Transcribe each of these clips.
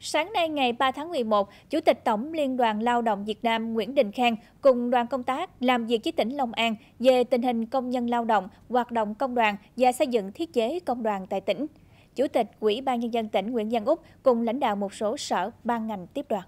Sáng nay ngày 3 tháng 11, Chủ tịch Tổng Liên đoàn Lao động Việt Nam Nguyễn Đình Khang cùng đoàn công tác làm việc với tỉnh Long An về tình hình công nhân lao động, hoạt động công đoàn và xây dựng thiết chế công đoàn tại tỉnh. Chủ tịch Ủy ban Nhân dân tỉnh Nguyễn Văn Úc cùng lãnh đạo một số sở, ban ngành tiếp đoàn.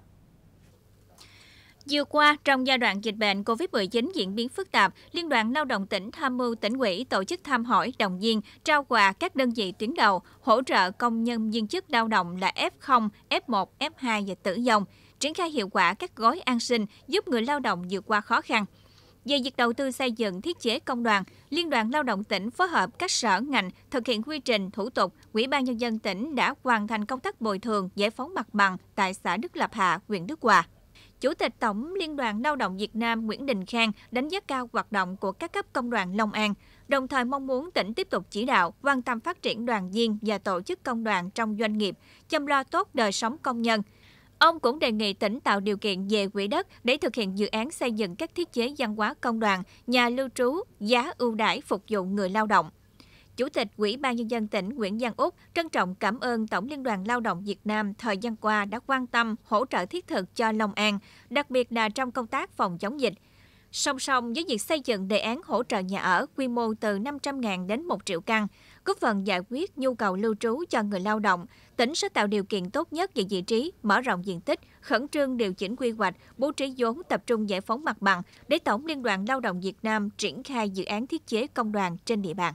Vừa qua, trong giai đoạn dịch bệnh COVID-19 diễn biến phức tạp, Liên đoàn Lao động tỉnh tham mưu tỉnh ủy tổ chức thăm hỏi, đồng viên, trao quà các đơn vị tuyến đầu, hỗ trợ công nhân viên chức lao động là F0, F1, F2 và tử vong, triển khai hiệu quả các gói an sinh giúp người lao động vượt qua khó khăn. Về việc đầu tư xây dựng thiết chế công đoàn, Liên đoàn Lao động tỉnh phối hợp các sở ngành thực hiện quy trình thủ tục, Ủy ban nhân dân tỉnh đã hoàn thành công tác bồi thường, giải phóng mặt bằng tại xã Đức Lập Hạ, huyện Đức Hòa. Chủ tịch Tổng Liên đoàn Lao động Việt Nam Nguyễn Đình Khang đánh giá cao hoạt động của các cấp công đoàn Long An, đồng thời mong muốn tỉnh tiếp tục chỉ đạo, quan tâm phát triển đoàn viên và tổ chức công đoàn trong doanh nghiệp, chăm lo tốt đời sống công nhân. Ông cũng đề nghị tỉnh tạo điều kiện về quỹ đất để thực hiện dự án xây dựng các thiết chế văn hóa công đoàn, nhà lưu trú, giá ưu đãi phục vụ người lao động. Chủ tịch Ủy ban Nhân dân tỉnh Nguyễn Văn Úc trân trọng cảm ơn Tổng Liên đoàn Lao động Việt Nam thời gian qua đã quan tâm, hỗ trợ thiết thực cho Long An, đặc biệt là trong công tác phòng chống dịch. Song song với việc xây dựng đề án hỗ trợ nhà ở quy mô từ 500.000 đến 1 triệu căn, góp phần giải quyết nhu cầu lưu trú cho người lao động, tỉnh sẽ tạo điều kiện tốt nhất về vị trí, mở rộng diện tích, khẩn trương điều chỉnh quy hoạch, bố trí vốn tập trung giải phóng mặt bằng để Tổng Liên đoàn Lao động Việt Nam triển khai dự án thiết chế công đoàn trên địa bàn.